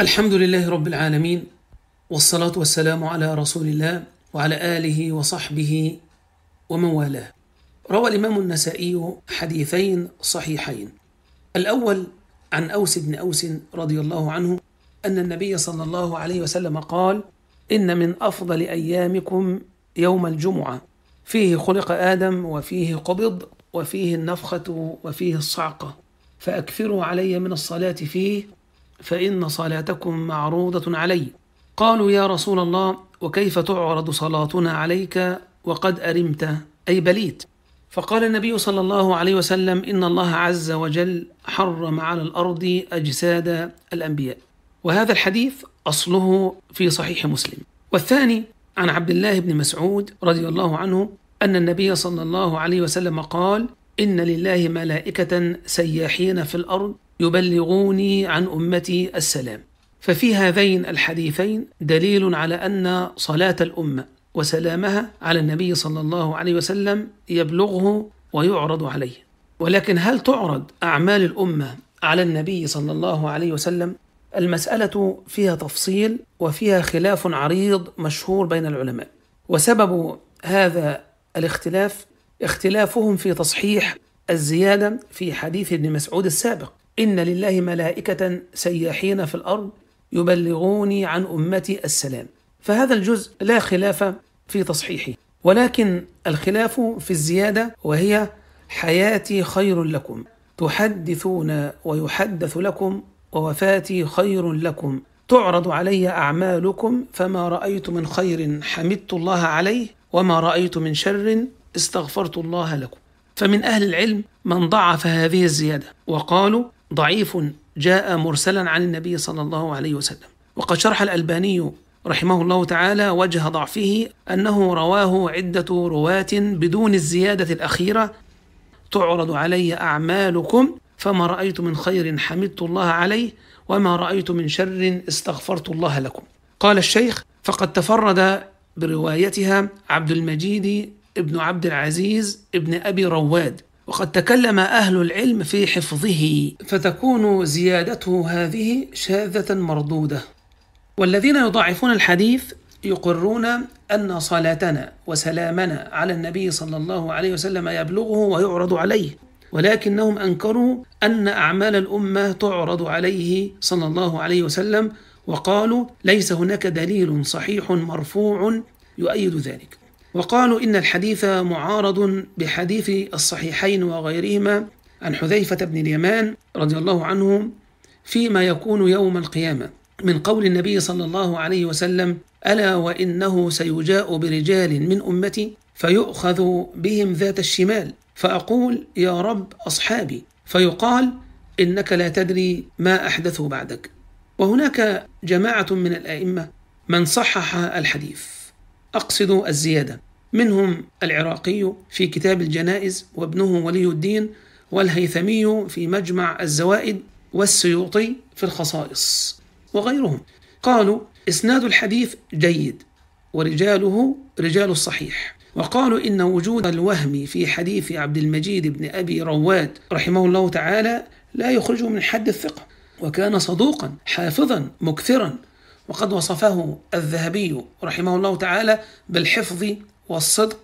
الحمد لله رب العالمين والصلاة والسلام على رسول الله وعلى آله وصحبه ومن والاه. روى الإمام النسائي حديثين صحيحين. الأول عن أوس بن أوس رضي الله عنه أن النبي صلى الله عليه وسلم قال: إن من أفضل أيامكم يوم الجمعة فيه خلق آدم وفيه قبض وفيه النفخة وفيه الصعقة فأكثروا علي من الصلاة فيه فإن صلاتكم معروضة علي قالوا يا رسول الله وكيف تعرض صلاتنا عليك وقد أرمت أي بليت فقال النبي صلى الله عليه وسلم إن الله عز وجل حرم على الأرض أجساد الأنبياء وهذا الحديث أصله في صحيح مسلم والثاني عن عبد الله بن مسعود رضي الله عنه أن النبي صلى الله عليه وسلم قال إن لله ملائكة سياحين في الأرض يبلغوني عن أمتي السلام ففي هذين الحديثين دليل على أن صلاة الأمة وسلامها على النبي صلى الله عليه وسلم يبلغه ويعرض عليه ولكن هل تعرض أعمال الأمة على النبي صلى الله عليه وسلم؟ المسألة فيها تفصيل وفيها خلاف عريض مشهور بين العلماء وسبب هذا الاختلاف اختلافهم في تصحيح الزيادة في حديث ابن مسعود السابق إن لله ملائكة سياحين في الأرض يبلغوني عن أمتي السلام فهذا الجزء لا خلاف في تصحيحه ولكن الخلاف في الزيادة وهي حياتي خير لكم تحدثون ويحدث لكم ووفاتي خير لكم تعرض علي أعمالكم فما رأيت من خير حمدت الله عليه وما رأيت من شر استغفرت الله لكم فمن أهل العلم من ضعف هذه الزيادة وقالوا ضعيف جاء مرسلا عن النبي صلى الله عليه وسلم وقد شرح الألباني رحمه الله تعالى وجه ضعفه أنه رواه عدة رواة بدون الزيادة الأخيرة تعرض علي أعمالكم فما رأيت من خير حمدت الله عليه وما رأيت من شر استغفرت الله لكم قال الشيخ فقد تفرد بروايتها عبد المجيد ابن عبد العزيز ابن أبي رواد وقد تكلم أهل العلم في حفظه فتكون زيادته هذه شاذة مردودة والذين يضاعفون الحديث يقرون أن صلاتنا وسلامنا على النبي صلى الله عليه وسلم يبلغه ويعرض عليه ولكنهم أنكروا أن أعمال الأمة تعرض عليه صلى الله عليه وسلم وقالوا ليس هناك دليل صحيح مرفوع يؤيد ذلك وقالوا إن الحديث معارض بحديث الصحيحين وغيرهما عن حذيفة بن اليمان رضي الله عنه فيما يكون يوم القيامة من قول النبي صلى الله عليه وسلم ألا وإنه سيجاء برجال من أمتي فيؤخذ بهم ذات الشمال فأقول يا رب أصحابي فيقال إنك لا تدري ما أحدثه بعدك وهناك جماعة من الأئمة من صحح الحديث أقصد الزيادة منهم العراقي في كتاب الجنائز وابنه ولي الدين والهيثمي في مجمع الزوائد والسيوطي في الخصائص وغيرهم قالوا إسناد الحديث جيد ورجاله رجال الصحيح وقالوا إن وجود الوهم في حديث عبد المجيد بن أبي رواد رحمه الله تعالى لا يخرجه من حد الثقة وكان صدوقا حافظا مكثرا وقد وصفه الذهبي رحمه الله تعالى بالحفظ والصدق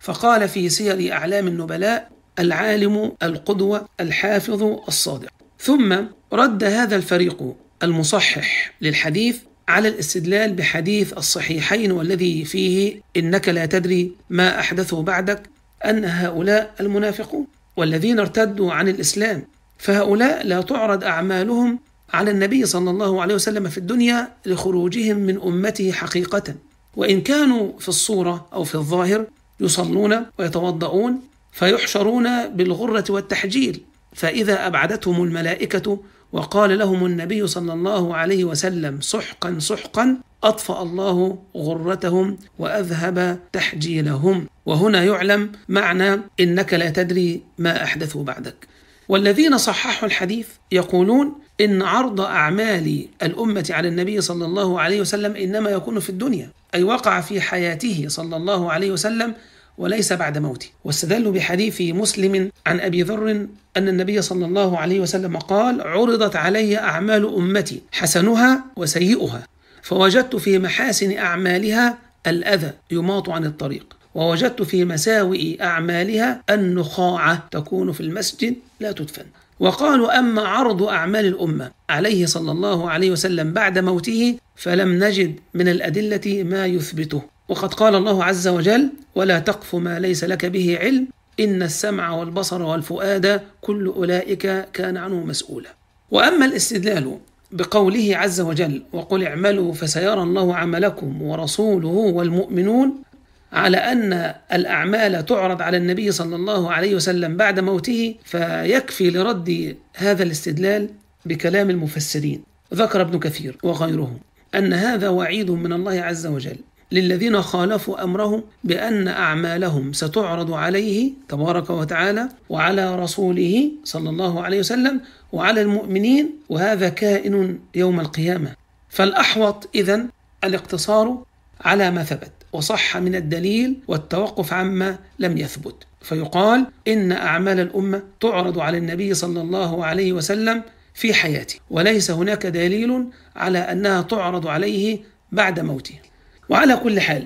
فقال في سير أعلام النبلاء العالم القدوة الحافظ الصادق ثم رد هذا الفريق المصحح للحديث على الاستدلال بحديث الصحيحين والذي فيه إنك لا تدري ما احدثوا بعدك أن هؤلاء المنافقون والذين ارتدوا عن الإسلام فهؤلاء لا تعرض أعمالهم على النبي صلى الله عليه وسلم في الدنيا لخروجهم من امته حقيقه وان كانوا في الصوره او في الظاهر يصلون ويتوضؤون فيحشرون بالغره والتحجيل فاذا ابعدتهم الملائكه وقال لهم النبي صلى الله عليه وسلم سحقا سحقا اطفا الله غرتهم واذهب تحجيلهم وهنا يعلم معنى انك لا تدري ما احدثوا بعدك والذين صححوا الحديث يقولون إن عرض أعمال الأمة على النبي صلى الله عليه وسلم إنما يكون في الدنيا أي وقع في حياته صلى الله عليه وسلم وليس بعد موته واستدلوا بحديث مسلم عن أبي ذر أن النبي صلى الله عليه وسلم قال عرضت علي أعمال أمتي حسنها وسيئها فوجدت في محاسن أعمالها الأذى يماط عن الطريق ووجدت في مساوئ أعمالها النخاعة تكون في المسجد لا تدفن وقالوا أما عرض أعمال الأمة عليه صلى الله عليه وسلم بعد موته فلم نجد من الأدلة ما يثبته وقد قال الله عز وجل ولا تقف ما ليس لك به علم إن السمع والبصر والفؤاد كل أولئك كان عنه مسؤولا وأما الاستدلال بقوله عز وجل وقل اعملوا فسيرى الله عملكم ورسوله والمؤمنون على ان الاعمال تعرض على النبي صلى الله عليه وسلم بعد موته فيكفي لرد هذا الاستدلال بكلام المفسرين ذكر ابن كثير وغيره ان هذا وعيد من الله عز وجل للذين خالفوا امره بان اعمالهم ستعرض عليه تبارك وتعالى وعلى رسوله صلى الله عليه وسلم وعلى المؤمنين وهذا كائن يوم القيامه فالاحوط اذا الاقتصار على ما ثبت وصح من الدليل والتوقف عما لم يثبت فيقال إن أعمال الأمة تعرض على النبي صلى الله عليه وسلم في حياته وليس هناك دليل على أنها تعرض عليه بعد موته وعلى كل حال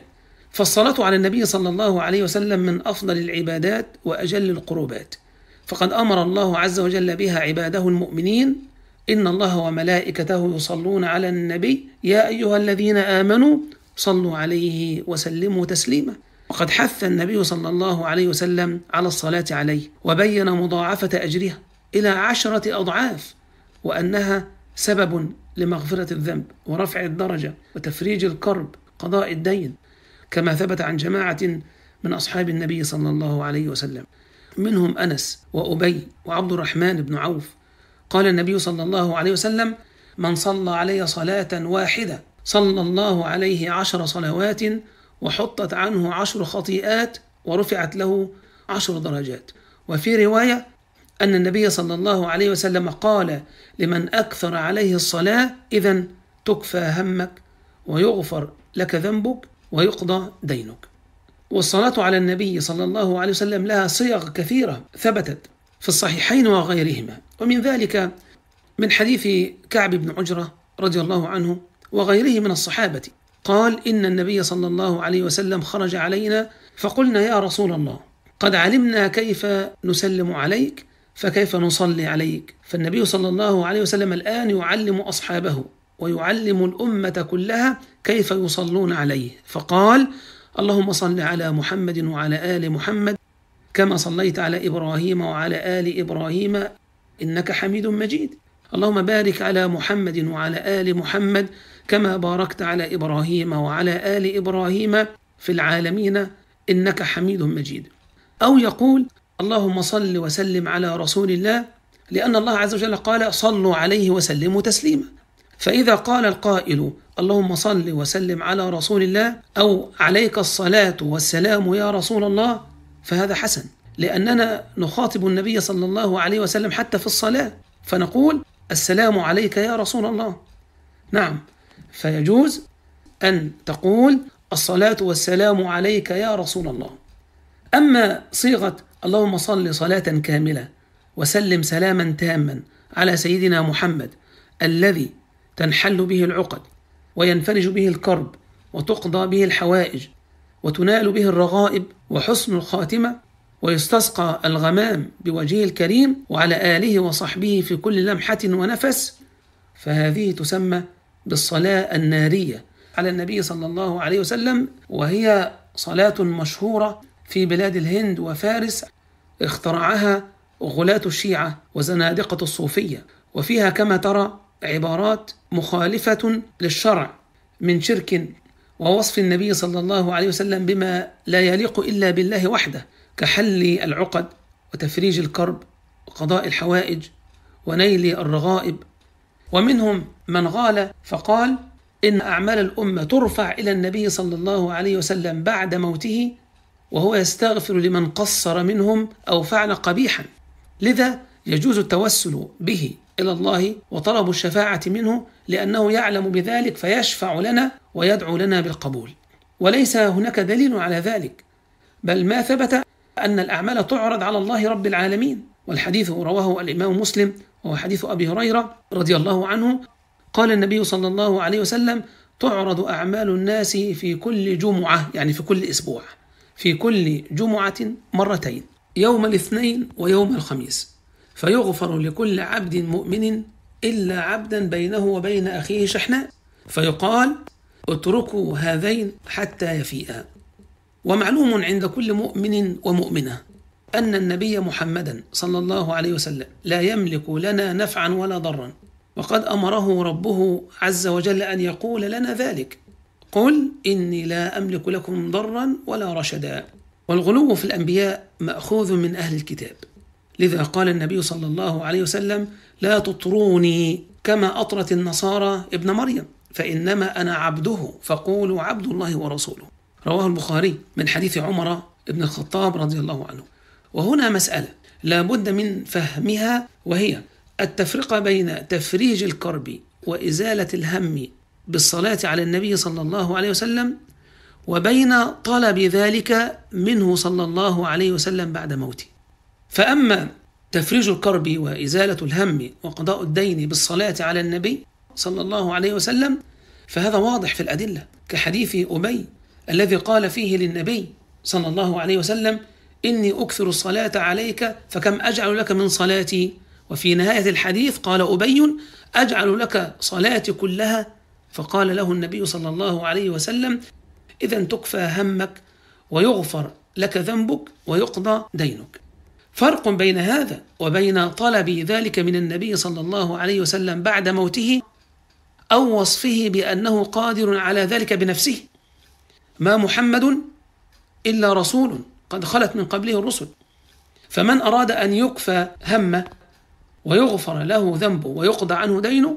فالصلاة على النبي صلى الله عليه وسلم من أفضل العبادات وأجل القربات فقد أمر الله عز وجل بها عباده المؤمنين إن الله وملائكته يصلون على النبي يا أيها الذين آمنوا صلوا عليه وسلموا تسليما وقد حث النبي صلى الله عليه وسلم على الصلاة عليه وبين مضاعفة أجرها إلى عشرة أضعاف وأنها سبب لمغفرة الذنب ورفع الدرجة وتفريج الكرب قضاء الدين كما ثبت عن جماعة من أصحاب النبي صلى الله عليه وسلم منهم أنس وأبي وعبد الرحمن بن عوف قال النبي صلى الله عليه وسلم من صلى علي صلاة واحدة صلى الله عليه عشر صلوات وحطت عنه عشر خطيئات ورفعت له عشر درجات وفي رواية أن النبي صلى الله عليه وسلم قال لمن أكثر عليه الصلاة إذا تكفى همك ويغفر لك ذنبك ويقضى دينك والصلاة على النبي صلى الله عليه وسلم لها صيغ كثيرة ثبتت في الصحيحين وغيرهما ومن ذلك من حديث كعب بن عجرة رضي الله عنه وغيره من الصحابة قال إن النبي صلى الله عليه وسلم خرج علينا فقلنا يا رسول الله قد علمنا كيف نسلم عليك فكيف نصلي عليك فالنبي صلى الله عليه وسلم الآن يعلم أصحابه ويعلم الأمة كلها كيف يصلون عليه فقال اللهم صل على محمد وعلى آل محمد كما صليت على إبراهيم وعلى آل إبراهيم إنك حميد مجيد اللهم بارك على محمد وعلى آل محمد كما باركت على ابراهيم وعلى ال ابراهيم في العالمين انك حميد مجيد او يقول اللهم صل وسلم على رسول الله لان الله عز وجل قال صلوا عليه وسلموا تسليما فاذا قال القائل اللهم صل وسلم على رسول الله او عليك الصلاه والسلام يا رسول الله فهذا حسن لاننا نخاطب النبي صلى الله عليه وسلم حتى في الصلاه فنقول السلام عليك يا رسول الله نعم فيجوز أن تقول الصلاة والسلام عليك يا رسول الله أما صيغة اللهم صل صلاة كاملة وسلم سلاما تاما على سيدنا محمد الذي تنحل به العقد وينفرج به الكرب وتقضى به الحوائج وتنال به الرغائب وحسن الخاتمة ويستسقى الغمام بوجهه الكريم وعلى آله وصحبه في كل لمحة ونفس فهذه تسمى بالصلاة النارية على النبي صلى الله عليه وسلم وهي صلاة مشهورة في بلاد الهند وفارس اخترعها غلاة الشيعة وزنادقة الصوفية وفيها كما ترى عبارات مخالفة للشرع من شرك ووصف النبي صلى الله عليه وسلم بما لا يليق إلا بالله وحده كحل العقد وتفريج الكرب وقضاء الحوائج ونيل الرغائب ومنهم من غال فقال إن أعمال الأمة ترفع إلى النبي صلى الله عليه وسلم بعد موته وهو يستغفر لمن قصر منهم أو فعل قبيحا لذا يجوز التوسل به إلى الله وطلب الشفاعة منه لأنه يعلم بذلك فيشفع لنا ويدعو لنا بالقبول وليس هناك دليل على ذلك بل ما ثبت أن الأعمال تعرض على الله رب العالمين والحديث رواه الإمام مسلم وهو حديث أبي هريرة رضي الله عنه قال النبي صلى الله عليه وسلم تعرض أعمال الناس في كل جمعة يعني في كل أسبوع في كل جمعة مرتين يوم الاثنين ويوم الخميس فيغفر لكل عبد مؤمن إلا عبدا بينه وبين أخيه شحناء فيقال اتركوا هذين حتى يفيئا ومعلوم عند كل مؤمن ومؤمنة أن النبي محمدا صلى الله عليه وسلم لا يملك لنا نفعا ولا ضرا وقد أمره ربه عز وجل أن يقول لنا ذلك قل إني لا أملك لكم ضرا ولا رشدا والغلو في الأنبياء مأخوذ من أهل الكتاب لذا قال النبي صلى الله عليه وسلم لا تطروني كما أطرت النصارى ابن مريم فإنما أنا عبده فقولوا عبد الله ورسوله رواه البخاري من حديث عمر بن الخطاب رضي الله عنه وهنا مسألة لابد من فهمها وهي التفرقة بين تفريج الكرب وإزالة الهم بالصلاة على النبي صلى الله عليه وسلم وبين طلب ذلك منه صلى الله عليه وسلم بعد موته فأما تفريج الكرب وإزالة الهم وقضاء الدين بالصلاة على النبي صلى الله عليه وسلم فهذا واضح في الأدلة كحديث أبي الذي قال فيه للنبي صلى الله عليه وسلم إني أكثر الصلاة عليك فكم أجعل لك من صلاتي وفي نهاية الحديث قال أبي أجعل لك صلاتي كلها فقال له النبي صلى الله عليه وسلم إذا تكفى همك ويغفر لك ذنبك ويقضى دينك فرق بين هذا وبين طلب ذلك من النبي صلى الله عليه وسلم بعد موته أو وصفه بأنه قادر على ذلك بنفسه ما محمد إلا رسول قد خلت من قبله الرسل فمن أراد أن يكفى همه ويغفر له ذنبه ويقضى عنه دينه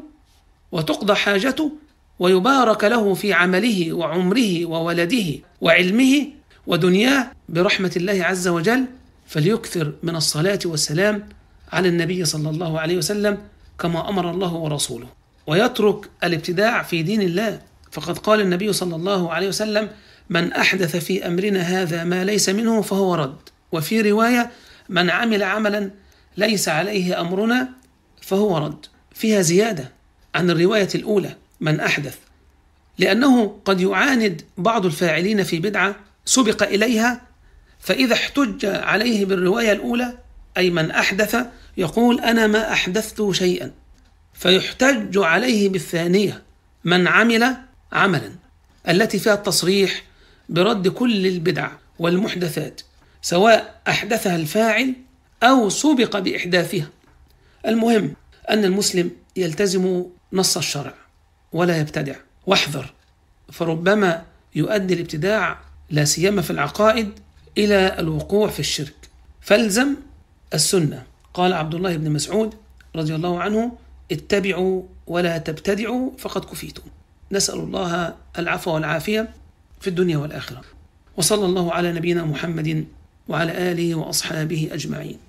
وتقضى حاجته ويبارك له في عمله وعمره وولده وعلمه ودنياه برحمة الله عز وجل فليكثر من الصلاة والسلام على النبي صلى الله عليه وسلم كما أمر الله ورسوله ويترك الابتداع في دين الله فقد قال النبي صلى الله عليه وسلم من أحدث في أمرنا هذا ما ليس منه فهو رد وفي رواية من عمل عملا ليس عليه أمرنا فهو رد فيها زيادة عن الرواية الأولى من أحدث لأنه قد يعاند بعض الفاعلين في بدعة سبق إليها فإذا احتج عليه بالرواية الأولى أي من أحدث يقول أنا ما أحدثت شيئا فيحتج عليه بالثانية من عمل عملا التي فيها التصريح برد كل البدع والمحدثات سواء احدثها الفاعل او سبق باحداثها المهم ان المسلم يلتزم نص الشرع ولا يبتدع واحذر فربما يؤدي الابتداع لا سيما في العقائد الى الوقوع في الشرك فالزم السنه قال عبد الله بن مسعود رضي الله عنه اتبعوا ولا تبتدعوا فقد كفيتم نسال الله العفو والعافيه في الدنيا والآخرة وصلى الله على نبينا محمد وعلى آله وأصحابه أجمعين